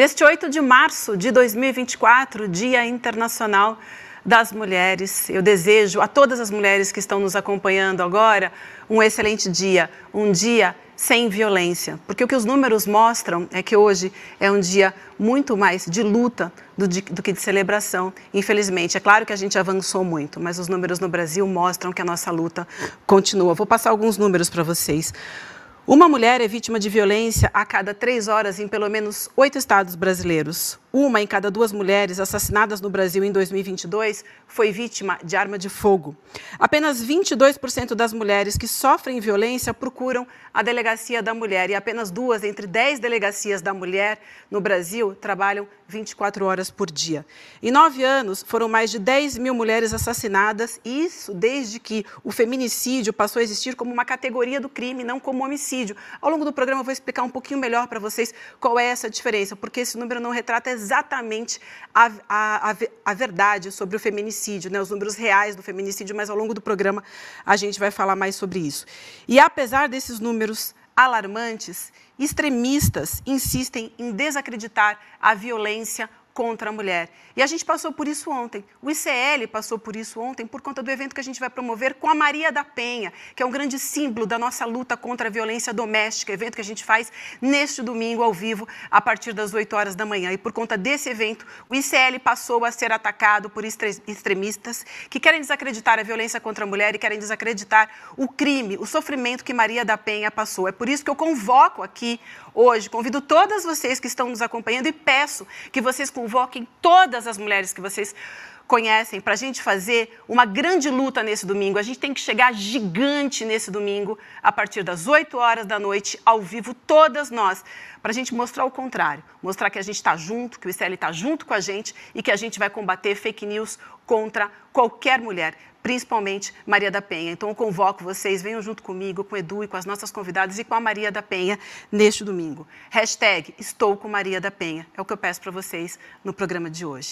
deste 8 de março de 2024, Dia Internacional das Mulheres. Eu desejo a todas as mulheres que estão nos acompanhando agora um excelente dia, um dia sem violência, porque o que os números mostram é que hoje é um dia muito mais de luta do, de, do que de celebração, infelizmente. É claro que a gente avançou muito, mas os números no Brasil mostram que a nossa luta continua. Vou passar alguns números para vocês. Uma mulher é vítima de violência a cada três horas em pelo menos oito estados brasileiros. Uma em cada duas mulheres assassinadas no Brasil em 2022 foi vítima de arma de fogo. Apenas 22% das mulheres que sofrem violência procuram a delegacia da mulher e apenas duas entre dez delegacias da mulher no Brasil trabalham 24 horas por dia. Em nove anos, foram mais de 10 mil mulheres assassinadas, isso desde que o feminicídio passou a existir como uma categoria do crime, não como homicídio suicídio. Ao longo do programa eu vou explicar um pouquinho melhor para vocês qual é essa diferença, porque esse número não retrata exatamente a, a, a, a verdade sobre o feminicídio, né? os números reais do feminicídio, mas ao longo do programa a gente vai falar mais sobre isso. E apesar desses números alarmantes, extremistas insistem em desacreditar a violência contra a mulher. E a gente passou por isso ontem. O ICL passou por isso ontem por conta do evento que a gente vai promover com a Maria da Penha, que é um grande símbolo da nossa luta contra a violência doméstica, evento que a gente faz neste domingo ao vivo a partir das 8 horas da manhã. E por conta desse evento, o ICL passou a ser atacado por extremistas que querem desacreditar a violência contra a mulher e querem desacreditar o crime, o sofrimento que Maria da Penha passou. É por isso que eu convoco aqui hoje, convido todas vocês que estão nos acompanhando e peço que vocês convoquem todas as mulheres que vocês conhecem, para a gente fazer uma grande luta nesse domingo. A gente tem que chegar gigante nesse domingo, a partir das 8 horas da noite, ao vivo, todas nós, para a gente mostrar o contrário, mostrar que a gente está junto, que o ICL está tá junto com a gente e que a gente vai combater fake news contra qualquer mulher, principalmente Maria da Penha. Então, eu convoco vocês, venham junto comigo, com o Edu e com as nossas convidadas e com a Maria da Penha neste domingo. Hashtag Estou com Maria da Penha. É o que eu peço para vocês no programa de hoje.